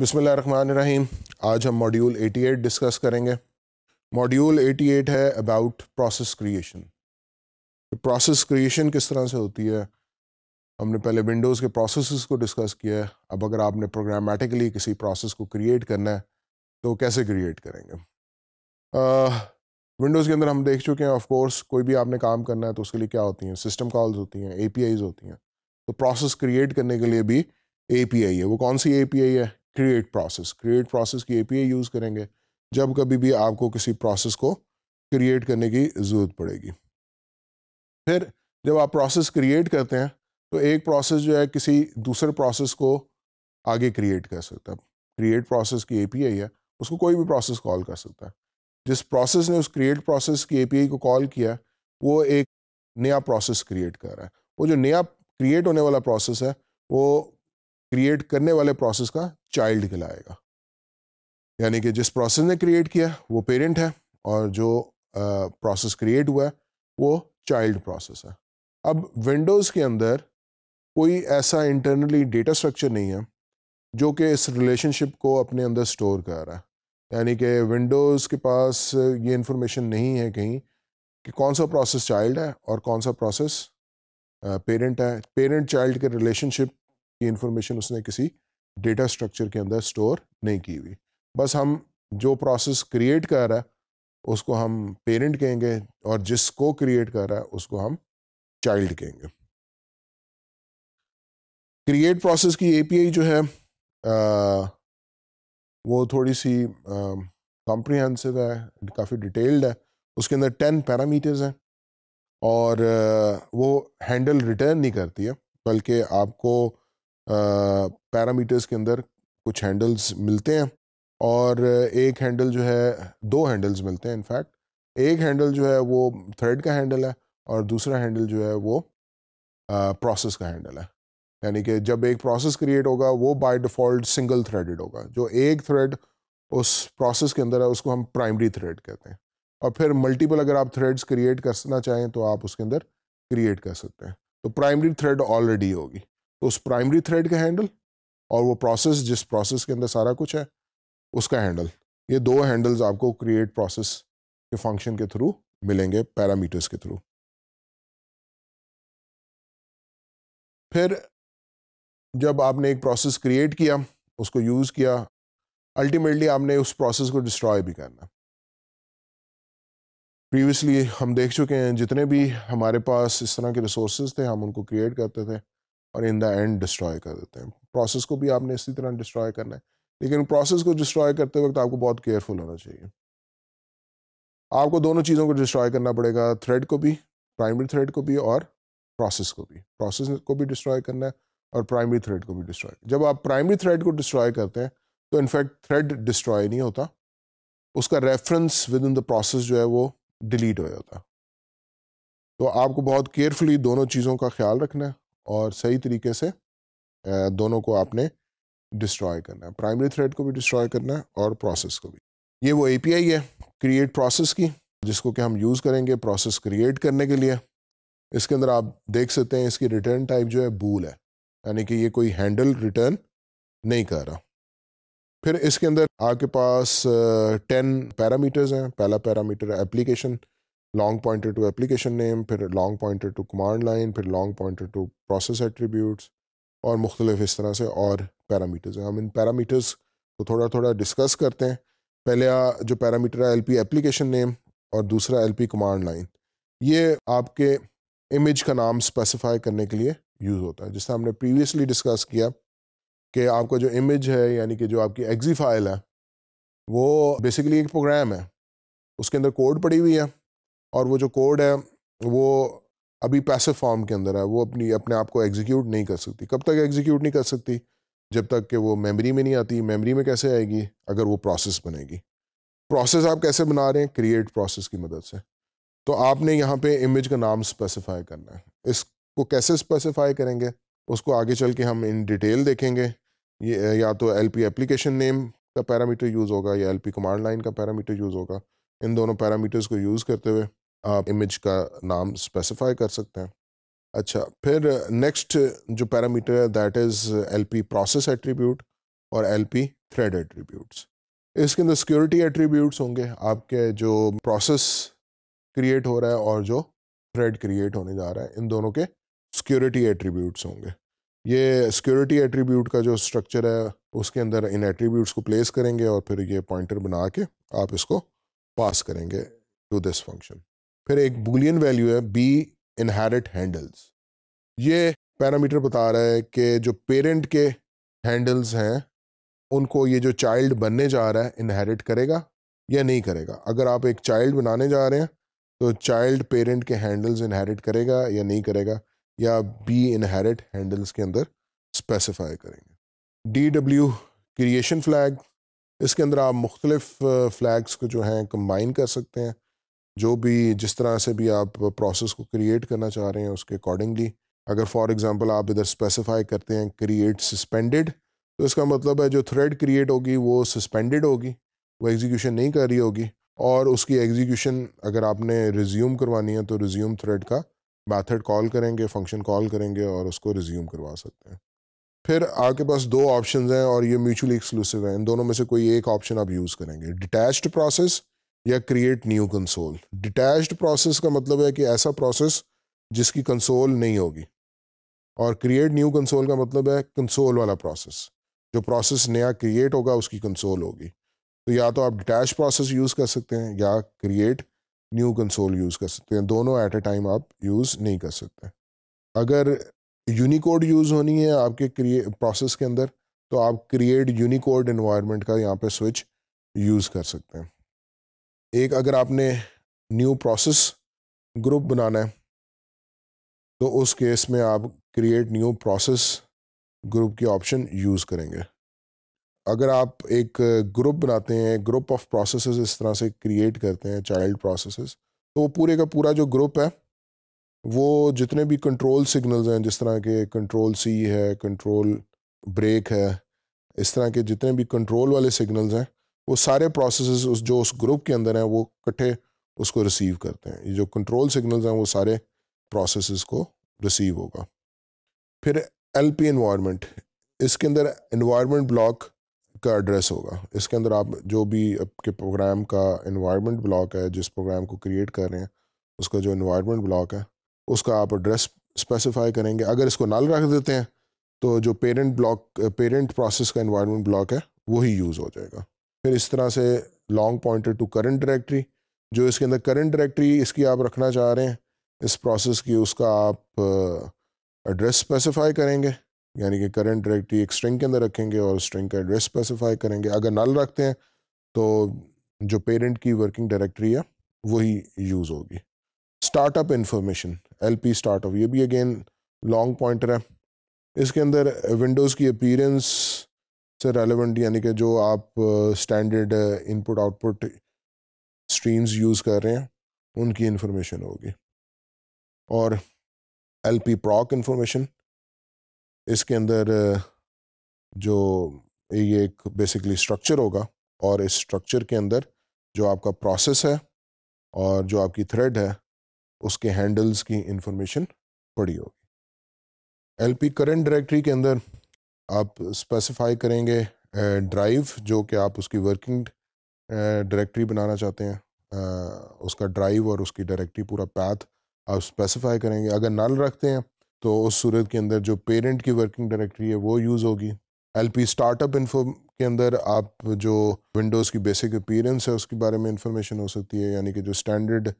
बिसमीम आज हम मॉड्यूल 88 डिस्कस करेंगे मॉड्यूल 88 है about process creation process creation किस तरह से होती है हमने पहले विंडोज़ के प्रोसेस को डिस्कस किया है अब अगर आपने प्रोग्रामेटिकली किसी प्रोसेस को क्रिएट करना है तो कैसे क्रिएट करेंगे विंडोज़ के अंदर हम देख चुके हैं ऑफ़कोर्स कोई भी आपने काम करना है तो उसके लिए क्या होती हैं सिस्टम कॉल्स होती हैं ए होती हैं तो प्रोसेस क्रिएट करने के लिए भी ए है वो कौन सी ए है क्रिएट प्रोसेस क्रिएट प्रोसेस की एपीआई यूज़ करेंगे जब कभी भी आपको किसी प्रोसेस को क्रिएट करने की ज़रूरत पड़ेगी फिर जब आप प्रोसेस क्रिएट करते हैं तो एक प्रोसेस जो है किसी दूसरे प्रोसेस को आगे क्रिएट कर सकता है क्रिएट प्रोसेस की एपीआई है उसको कोई भी प्रोसेस कॉल कर सकता है जिस प्रोसेस ने उस क्रिएट प्रोसेस की एपीआई को कॉल किया वो एक नया प्रोसेस क्रिएट कर रहा है वो जो नया क्रिएट होने वाला प्रोसेस है वो क्रिएट करने वाले प्रोसेस का चाइल्ड कहलाएगा यानी कि जिस प्रोसेस ने क्रिएट किया वो पेरेंट है और जो प्रोसेस क्रिएट हुआ है वो चाइल्ड प्रोसेस है अब विंडोज़ के अंदर कोई ऐसा इंटरनली डेटा स्ट्रक्चर नहीं है जो कि इस रिलेशनशिप को अपने अंदर स्टोर कर रहा है यानी कि विंडोज़ के पास ये इंफॉर्मेशन नहीं है कहीं कि कौन सा प्रोसेस चाइल्ड है और कौन सा प्रोसेस पेरेंट है पेरेंट चाइल्ड के रिलेशनशिप ये इन्फॉर्मेशन उसने किसी डेटा स्ट्रक्चर के अंदर स्टोर नहीं की हुई बस हम जो प्रोसेस क्रिएट कर रहा है उसको हम पेरेंट कहेंगे और जिसको क्रिएट कर रहा है उसको हम चाइल्ड कहेंगे क्रिएट प्रोसेस की एपीआई जो है आ, वो थोड़ी सी कॉम्प्रिहेंसिव है काफ़ी डिटेल्ड है उसके अंदर टेन पैरामीटर्स हैं और आ, वो हैंडल रिटर्न नहीं करती है बल्कि आपको पैरामीटर्स के अंदर कुछ हैंडल्स मिलते हैं और एक हैंडल जो है दो हैंडल्स मिलते हैं इनफैक्ट एक हैंडल जो है वो थ्रेड का हैंडल है और दूसरा हैंडल जो है वो प्रोसेस का हैंडल है यानी कि जब एक प्रोसेस क्रिएट होगा वो बाय डिफ़ॉल्ट सिंगल थ्रेडेड होगा जो एक थ्रेड उस प्रोसेस के अंदर है उसको हम प्राइमरी थ्रेड कहते हैं और फिर मल्टीपल अगर आप थ्रेड्स क्रिएट करना चाहें तो आप उसके अंदर क्रिएट कर सकते हैं तो प्राइमरी थ्रेड ऑलरेडी होगी तो उस प्राइमरी थ्रेड का हैंडल और वो प्रोसेस जिस प्रोसेस के अंदर सारा कुछ है उसका हैंडल ये दो हैंडल्स आपको क्रिएट प्रोसेस के फंक्शन के थ्रू मिलेंगे पैरामीटर्स के थ्रू फिर जब आपने एक प्रोसेस क्रिएट किया उसको यूज़ किया अल्टीमेटली आपने उस प्रोसेस को डिस्ट्रॉय भी करना प्रीवियसली हम देख चुके हैं जितने भी हमारे पास इस तरह के रिसोर्सेज थे हम उनको क्रिएट करते थे और इन द एंड डिस्ट्रॉय कर देते हैं प्रोसेस को भी आपने इसी तरह डिस्ट्रॉय करना है लेकिन प्रोसेस को डिस्ट्रॉय करते वक्त आपको बहुत केयरफुल होना चाहिए आपको दोनों चीज़ों को डिस्ट्रॉय करना पड़ेगा थ्रेड को भी प्राइमरी थ्रेड को भी और प्रोसेस को भी प्रोसेस को भी डिस्ट्रॉय करना है और प्राइमरी थ्रेड को भी डिस्ट्रॉय जब आप प्राइमरी थ्रेड को डिस्ट्रॉय करते हैं तो इनफैक्ट थ्रेड डिस्ट्रॉय नहीं होता उसका reference within the process जो है वो डिलीट हो जाता तो आपको बहुत केयरफुली दोनों चीज़ों का ख्याल रखना है और सही तरीके से दोनों को आपने डिस्ट्रॉय करना है प्राइमरी थ्रेड को भी डिस्ट्रॉय करना है और प्रोसेस को भी ये वो एपीआई है क्रिएट प्रोसेस की जिसको कि हम यूज़ करेंगे प्रोसेस क्रिएट करने के लिए इसके अंदर आप देख सकते हैं इसकी रिटर्न टाइप जो है बूल है यानी कि ये कोई हैंडल रिटर्न नहीं कर रहा फिर इसके अंदर आपके पास टेन पैरामीटर्स हैं पहला parameter application long pointer to application name फिर long pointer to command line फिर long pointer to process attributes और मुख्तलिफ इस तरह से और पैरामीटर्स हैं हम इन पैरामीटर्स को थोड़ा थोड़ा डिस्कस करते हैं पहला जो पैरामीटर है एल पी एप्लीकेशन नेम और दूसरा एल पी कमांड लाइन ये आपके इमेज का नाम स्पेसिफाई करने के लिए यूज़ होता है जिससे हमने प्रीवियसली डिस्कस किया कि आपका जो इमेज है यानी कि जो आपकी एग्जी फाइल है वो बेसिकली एक प्रोग्राम है उसके अंदर कोड पड़ी हुई है और वो जो कोड है वो अभी पैसिव फॉर्म के अंदर है वो अपनी अपने आप को एग्जीक्यूट नहीं कर सकती कब तक एग्जीक्यूट नहीं कर सकती जब तक कि वो मेमोरी में नहीं आती मेमोरी में कैसे आएगी अगर वो प्रोसेस बनेगी प्रोसेस आप कैसे बना रहे हैं क्रिएट प्रोसेस की मदद से तो आपने यहाँ पे इमेज का नाम स्पेसिफाई करना है इसको कैसे स्पेसिफाई करेंगे उसको आगे चल के हम इन डिटेल देखेंगे ये या तो एल पी एप्लीकेशन नेम का पैरामीटर यूज़ होगा या एल पी कमांड लाइन का पैरामीटर यूज़ होगा इन दोनों पैरामीटर्स को यूज़ करते हुए आप इमेज का नाम स्पेसिफाई कर सकते हैं अच्छा फिर नेक्स्ट जो पैरामीटर है that is L P process attribute और एल पी थ्रेड एट्रीब्यूट्स इसके अंदर सिक्योरिटी एट्रीब्यूट्स होंगे आपके जो प्रोसेस क्रिएट हो रहा है और जो थ्रेड क्रिएट होने जा रहा है इन दोनों के सिक्योरिटी एट्रीब्यूट्स होंगे ये सिक्योरिटी एट्रीब्यूट का जो स्ट्रक्चर है उसके अंदर इन एट्रीब्यूट्स को प्लेस करेंगे और फिर ये पॉइंटर बना के आप इसको पास करेंगे टू दिस फंक्शन फिर एक बुलियन वैल्यू है बी इनहेरिट हैंडल्स ये पैरामीटर बता रहा है कि जो पेरेंट के हैंडल्स हैं उनको ये जो चाइल्ड बनने जा रहा है इनहेरिट करेगा या नहीं करेगा अगर आप एक चाइल्ड बनाने जा रहे हैं तो चाइल्ड पेरेंट के हैंडल्स इनहेरिट करेगा या नहीं करेगा या बी इनहेरिट हैंडल्स के अंदर स्पेसिफाई करेंगे डी डब्ल्यू क्रिएशन फ्लैग इसके अंदर आप मुख्तलिफ फ्लैग्स को जो हैं कंबाइन कर सकते हैं जो भी जिस तरह से भी आप प्रोसेस को क्रिएट करना चाह रहे हैं उसके अकॉर्डिंगली अगर फॉर एग्जांपल आप इधर स्पेसिफाई करते हैं क्रिएट सस्पेंडेड तो इसका मतलब है जो थ्रेड क्रिएट होगी वो सस्पेंडेड होगी वो एग्जीक्यूशन नहीं कर रही होगी और उसकी एग्जीक्यूशन अगर आपने रिज्यूम करवानी है तो रिज्यूम थ्रेड का मैथड कॉल करेंगे फंक्शन कॉल करेंगे और उसको रिज्यूम करवा सकते हैं फिर आपके पास दो ऑप्शन हैं और ये म्यूचुअली एक्सक्लूसिव हैं इन दोनों में से कोई एक ऑप्शन आप यूज़ करेंगे डिटैच्ड प्रोसेस या create new console detached process का मतलब है कि ऐसा प्रोसेस जिसकी कंसोल नहीं होगी और क्रिएट न्यू कंसोल का मतलब है कंसोल वाला प्रोसेस जो प्रोसेस नया क्रिएट होगा उसकी कंसोल होगी तो या तो आप डिटैच प्रोसेस यूज़ कर सकते हैं या क्रिएट न्यू कंसोल यूज़ कर सकते हैं दोनों एट ए टाइम आप यूज़ नहीं कर सकते अगर यूनिकोड यूज़ होनी है आपके क्रिए प्रोसेस के अंदर तो आप क्रिएट यूनिकोड इन्वायरमेंट का यहाँ पे स्विच यूज़ कर सकते हैं एक अगर आपने न्यू प्रोसेस ग्रुप बनाना है तो उस केस में आप क्रिएट न्यू प्रोसेस ग्रुप की ऑप्शन यूज़ करेंगे अगर आप एक ग्रुप बनाते हैं ग्रुप ऑफ प्रोसेसेस इस तरह से क्रिएट करते हैं चाइल्ड प्रोसेसेस तो वो पूरे का पूरा जो ग्रुप है वो जितने भी कंट्रोल सिग्नल्स हैं जिस तरह के कंट्रोल सी है कंट्रोल ब्रेक है इस तरह के जितने भी कंट्रोल वाले सिग्नल्स हैं वो सारे प्रोसेस उस जो उस ग्रुप के अंदर हैं वो इकट्ठे उसको रिसीव करते हैं ये जो कंट्रोल सिग्नल्स हैं वो सारे प्रोसेस को रिसीव होगा फिर एल पी इन्वायरमेंट इसके अंदर इन्वायरमेंट ब्लॉक का एड्रेस होगा इसके अंदर आप जो भी आपके प्रोग्राम का इन्वायरमेंट ब्लॉक है जिस प्रोग्राम को क्रिएट कर रहे हैं उसका जो इन्वायरमेंट ब्लॉक है उसका आप एड्रेस स्पेसिफाई करेंगे अगर इसको नल रख देते हैं तो जो पेरेंट ब्लॉक पेरेंट प्रोसेस का इन्वायरमेंट ब्लॉक है वही यूज़ हो जाएगा फिर इस तरह से long pointed to current directory जो इसके अंदर करंट डायरेक्टरी इसकी आप रखना चाह रहे हैं इस प्रोसेस की उसका आप एड्रेस uh, स्पेसिफाई करेंगे यानी कि करंट डायरेक्टरी एक स्ट्रिंग के अंदर रखेंगे और स्ट्रिंग का एड्रेस स्पेसिफाई करेंगे अगर नल रखते हैं तो जो पेरेंट की वर्किंग डायरेक्टरी है वही यूज़ होगी startup information L P startup ये भी अगेन लॉन्ग पॉइंटर है इसके अंदर विंडोज़ की अपीरेंस से रेलिवेंट यानी कि जो आप standard input output streams use कर रहे हैं उनकी इंफॉर्मेशन होगी और एल पी प्रॉक इन्फॉर्मेशन इसके अंदर जो ये एक बेसिकली स्ट्रक्चर होगा और इस स्ट्रक्चर के अंदर जो आपका प्रोसेस है और जो आपकी थ्रेड है उसके हैंडल्स की इन्फॉर्मेशन पड़ी होगी एल पी करंट डायरेक्टरी के अंदर आप स्पेसिफाई करेंगे ड्राइव जो कि आप उसकी वर्किंग डायरेक्टरी बनाना चाहते हैं उसका ड्राइव और उसकी डायरेक्टरी पूरा पैथ आप स्पेसिफाई करेंगे अगर नल रखते हैं तो उस सूरत के अंदर जो पेरेंट की वर्किंग डायरेक्टरी है वो यूज़ होगी एल पी स्टार्टअप इन्फो के अंदर आप जो विंडोज़ की बेसिक अपीरेंस है उसके बारे में इंफॉर्मेशन हो सकती है यानी कि जो स्टैंडर्ड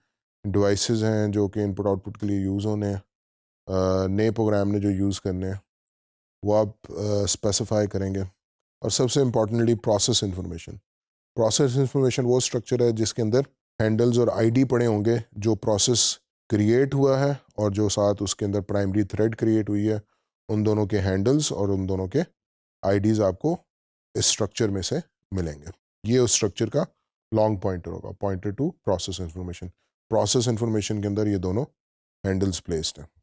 डिवाइसेस हैं जो कि इनपुट आउटपुट के लिए यूज़ होने हैं नए प्रोग्राम ने जो यूज़ करने हैं वो आप स्पेसिफाई uh, करेंगे और सबसे importantly process information process information वो स्ट्रक्चर है जिसके अंदर हैंडल्स और आईडी पड़े होंगे जो प्रोसेस क्रिएट हुआ है और जो साथ उसके अंदर प्राइमरी थ्रेड क्रिएट हुई है उन दोनों के हैंडल्स और उन दोनों के आईडीज़ आपको इस स्ट्रक्चर में से मिलेंगे ये उस स्ट्रक्चर का लॉन्ग पॉइंटर होगा pointer to process information process information के अंदर ये दोनों हैंडल्स प्लेस्ड हैं